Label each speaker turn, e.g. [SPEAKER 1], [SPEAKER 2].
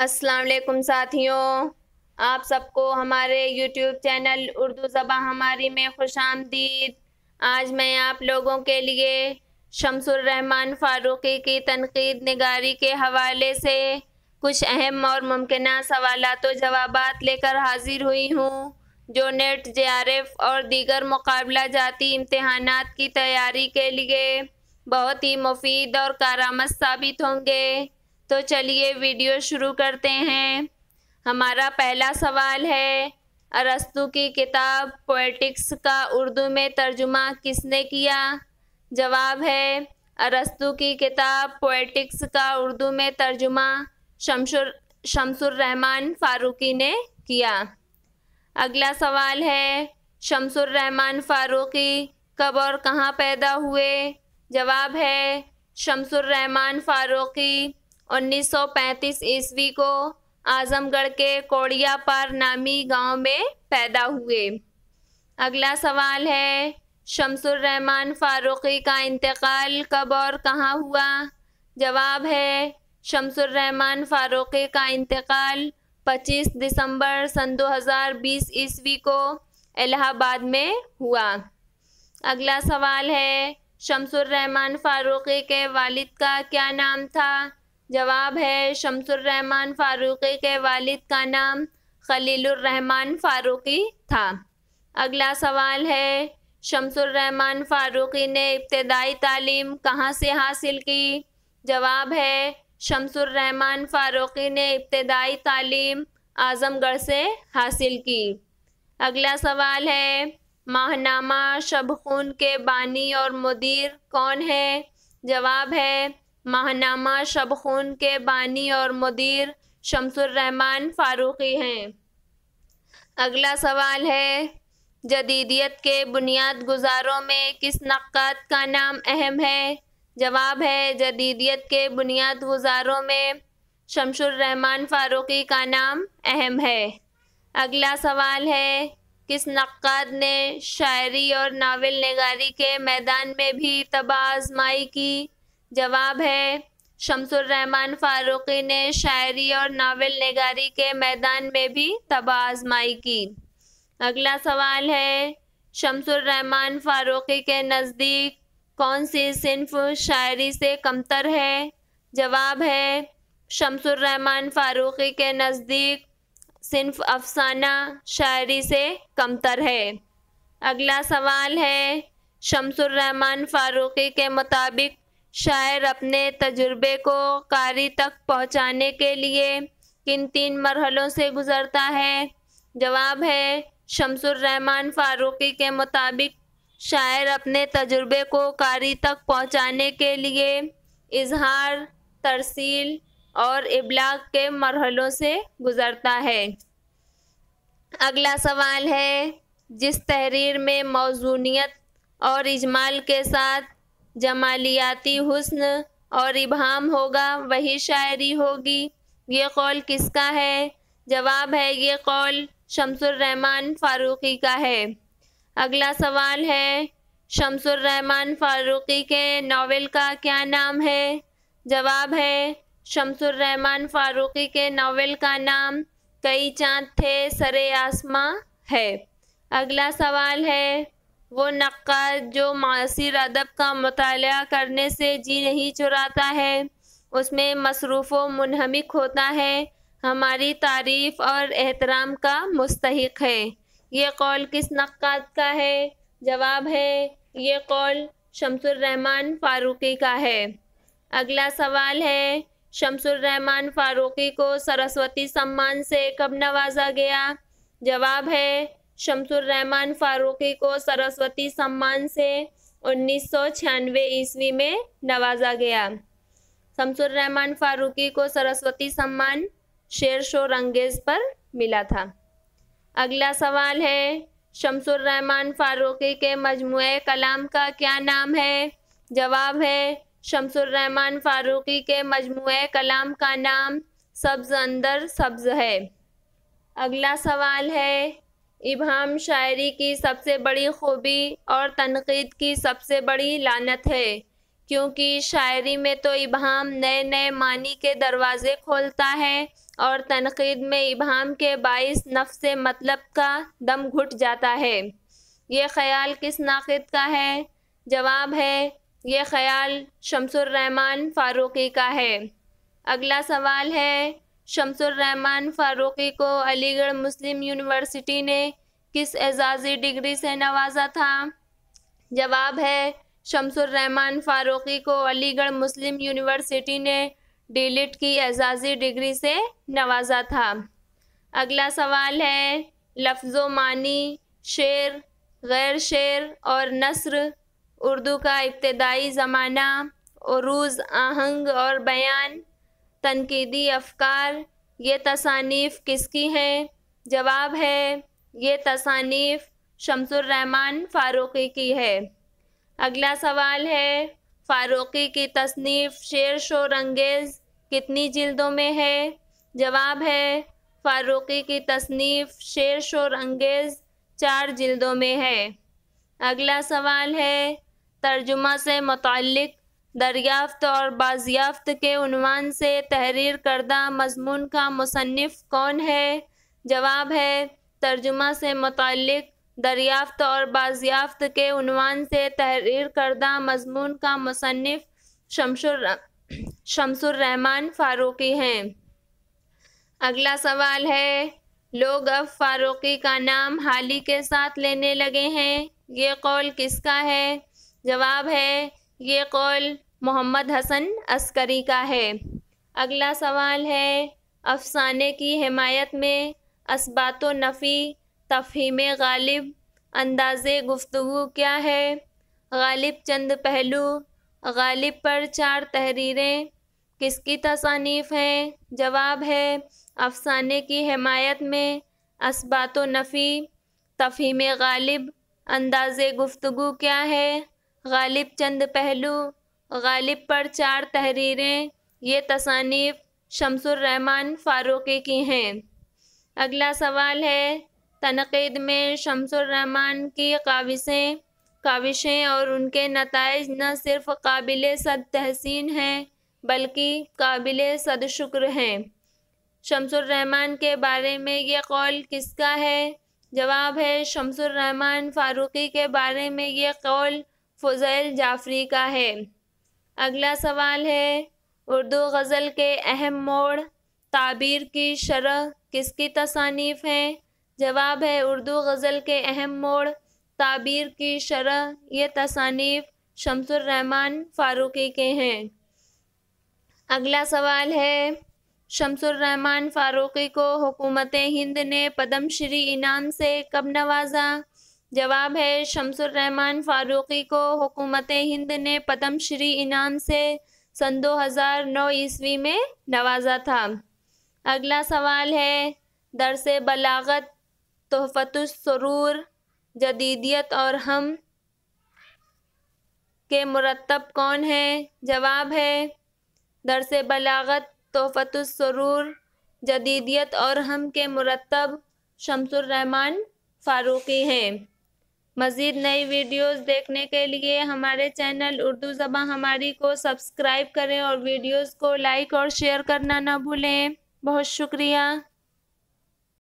[SPEAKER 1] अस्सलाम वालेकुम साथियों आप सबको हमारे यूट्यूब चैनल उर्दू ज़बा हमारी में खुश आमदीद आज मैं आप लोगों के लिए रहमान फ़ारूक़ी की तनकीद निगारी के हवाले से कुछ अहम और मुमकिन सवाल व जवाब लेकर हाजिर हुई हूँ जो नेट जे और दीगर मुकाबला जाती इम्तहान की तैयारी के लिए बहुत ही मुफीद और कारामद साबित होंगे तो चलिए वीडियो शुरू करते हैं हमारा पहला सवाल है अरस्तु की किताब पोएटिक्स का उर्दू में तर्जुमा किसने किया जवाब है अरस्तु की किताब पोएटिक्स का उर्दू में तर्जुमा शमशुर शमसुर रहमान फारूकी ने किया अगला सवाल है शमसुर रहमान फारूकी कब और कहाँ पैदा हुए जवाब है शमसुर रहमान फारूकी 1935 ईस्वी को आजमगढ़ के कोड़ियापार नामी गांव में पैदा हुए अगला सवाल है शमसुर रहमान फारूकी का इंतकाल कब और कहाँ हुआ जवाब है शमसुर रहमान फारूकी का इंतकाल 25 दिसंबर सन 2020 ईस्वी को इलाहाबाद में हुआ अगला सवाल है शमसुर रहमान फारूकी के वालिद का क्या नाम था जवाब है रहमान फारूकी के वालिद का नाम खलीलुररहमान फारूकी था अगला सवाल है शमसुररहमान फारूकी ने इब्तदाई तालीम कहाँ से हासिल की जवाब है रहमान फारूकी ने इब्तदाई तालीम आज़मगढ़ से हासिल की अगला सवाल है माहनामा शबखून के बानी और मुदीर कौन है जवाब है माहनामा शबखून के बानी और मुदीर रहमान फारूकी हैं अगला सवाल है जदीदियत के बुनियाद गुजारों में किस नक़ाद का नाम अहम है जवाब है जदीदियत के बुनियाद गुजारों में रहमान फारूकी का नाम अहम है अगला सवाल है किस नक़ाद ने शायरी और नावल नगारी के मैदान में भी तबाजमाई की जवाब है शमसुर रहमान फारूकी ने शायरी और नावल नगारी के मैदान में भी तबाजमाई की अगला सवाल है शमसुर रहमान फारूकी के नज़दीक कौन सी सिंफ़ शायरी से कमतर है जवाब है शमसुर रहमान फारूकी के नज़दीक सिंफ़ अफसाना शायरी से कमतर है अगला सवाल है शमसुर रहमान फारूकी के मुताबिक शायर अपने तजुर्बे को कारी तक पहुंचाने के लिए किन तीन मरहलों से गुजरता है जवाब है शमसुर रहमान फारूकी के मुताबिक शायर अपने तजुर्बे को कारी तक पहुंचाने के लिए इजहार तरसील और इबलाग के मरहलों से गुज़रता है अगला सवाल है जिस तहरीर में मौजूनीत और इजमाल के साथ जमालियाती हुस्न और इबहाम होगा वही शायरी होगी ये कौल किसका है जवाब है ये कौल रहमान फारूकी का है अगला सवाल है रहमान फारूकी के नावल का क्या नाम है जवाब है रहमान फारूकी के नावल का नाम कई चांद थे सरे आसमां है अगला सवाल है वो नक्का जो मासिर अदब का मताल करने से जी नहीं चुराता है उसमें मसरूफ़ मुनहमिक होता है हमारी तारीफ और एहतराम का मुस्तक है ये कौल किस नक्का का है जवाब है ये कौल शमसरहमान फ़ारूकी का है अगला सवाल है शमसुररहमान फ़ारूकी को सरस्वती सम्मान से कब नवाजा गया जवाब है रहमान फारूकी को सरस्वती सम्मान से छियानवे ईस्वी में नवाजा गया शमसुररहमान फारूकी को सरस्वती सम्मान शेर शो रंगेज पर मिला था अगला सवाल है रहमान फारूकी के मजमू कलाम का क्या नाम है जवाब है रहमान फारूकी के मजमु कलाम का नाम सब्ज अंदर सब्ज है अगला सवाल है इबहम शायरी की सबसे बड़ी खूबी और तनकीद की सबसे बड़ी लानत है क्योंकि शायरी में तो इबहम नए नए मानी के दरवाज़े खोलता है और तनकीद में इबहम के बाईस नफ्स मतलब का दम घुट जाता है ये ख्याल किस नाक़द का है जवाब है ये ख्याल शमसुर रहमान फ़ारूकी का है अगला सवाल है शमसुर रहमान फारूकी को अलीगढ़ मुस्लिम यूनिवर्सिटी ने किस एजाज़ी डिग्री से नवाजा था जवाब है रहमान फारूकी को अलीगढ़ मुस्लिम यूनिवर्सिटी ने डीलिट की एजाज़ी डिग्री से नवाजा था अगला सवाल है लफ्ज़ो मानी शेर गैर शेर और नसर उर्दू का इब्तदाई ज़माना उरूज आहंग और बयान तनकीदी अफकार ये तसानीफ़ किसकी हैं जवाब है ये तसानीफ़ शमसुररहमान फ़ारूक़ी की है अगला सवाल है फ़ारूक़ी की तसनीफ़ शेर शोर अंगेज़ कितनी जिल्दों में है जवाब है फ़ारूक़ी की तसनीफ़ शेर शोर अंगेज़ चार जिल्दों में है अगला सवाल है तर्जुमा से मतलब दरियाफ्त और बाजियाफ्त के उनवान से तहरीर करदा मजमून का मुसनफ़ कौन है जवाब है तर्जुमा से मुतल दरियाफ्त और बाजियाफ्त के उनवान से तहरीर करदा मजमून का मुसनफ़ शमशुर रहमान फ़ारूकी हैं अगला सवाल है लोग अब फ़ारूकी का नाम हाली के साथ लेने लगे हैं ये कौल किसका है जवाब है ये कौल मोहम्मद हसन अस्करी का है अगला सवाल है अफसाने की हमायत में इसबात नफ़ी तफहीम गालिब अंदाज़ गुफ्तु क्या है गालिब चंद पहलू गालिब पर चार तहरीरें किसकी तसानीफ़ हैं जवाब है अफसाने की हमायत में इसबात नफ़ी तफहीम गालिब अंदाज़ गुफ्तु क्या है गालिब चंद पहलू गालिब पर चार तहरीरें ये तसानीफ शमसुररहमान फ़ारूक़ी की हैं अगला सवाल है तनकीद में रहमान की काविशें काविशें और उनके नतज न सिर्फ काबिल सद तहसीन हैं बल्कि काबिल सद शुक्र हैं शमसरहमान के बारे में ये कौल किसका है जवाब है शमसुररहमान फ़ारूक़ी के बारे में ये कौल फ़जैल जाफरी का है अगला सवाल है उर्दू गज़ल के अहम मोड़ ताबीर की शरह किसकी तसानीफ़ हैं जवाब है उर्दू गज़ल के अहम मोड़ ताबीर की शरह ये तसानीफ़ शमसरहमान फ़ारूकी के हैं अगला सवाल है शमसुररहमान फ़ारूकी को हुकूमत हिंद ने पद्मश्री श्री इनाम से कब नवाजा जवाब है शमसुर रहमान फारूकी को हुकूमत हिंद ने पद्म श्री इनाम से सन 2009 ईस्वी में नवाजा था अगला सवाल है दरस बलागत तोहफतुसरूर जदीदियत और हम के मुरतब कौन है जवाब है दरस बलागत तोहफतुसरूर जदीदियत और हम के मुरतब शमसुर रहमान फारूकी हैं मज़ीद नई वीडियोस देखने के लिए हमारे चैनल उर्दू ज़बान हमारी को सब्सक्राइब करें और वीडियोस को लाइक और शेयर करना ना भूलें बहुत शुक्रिया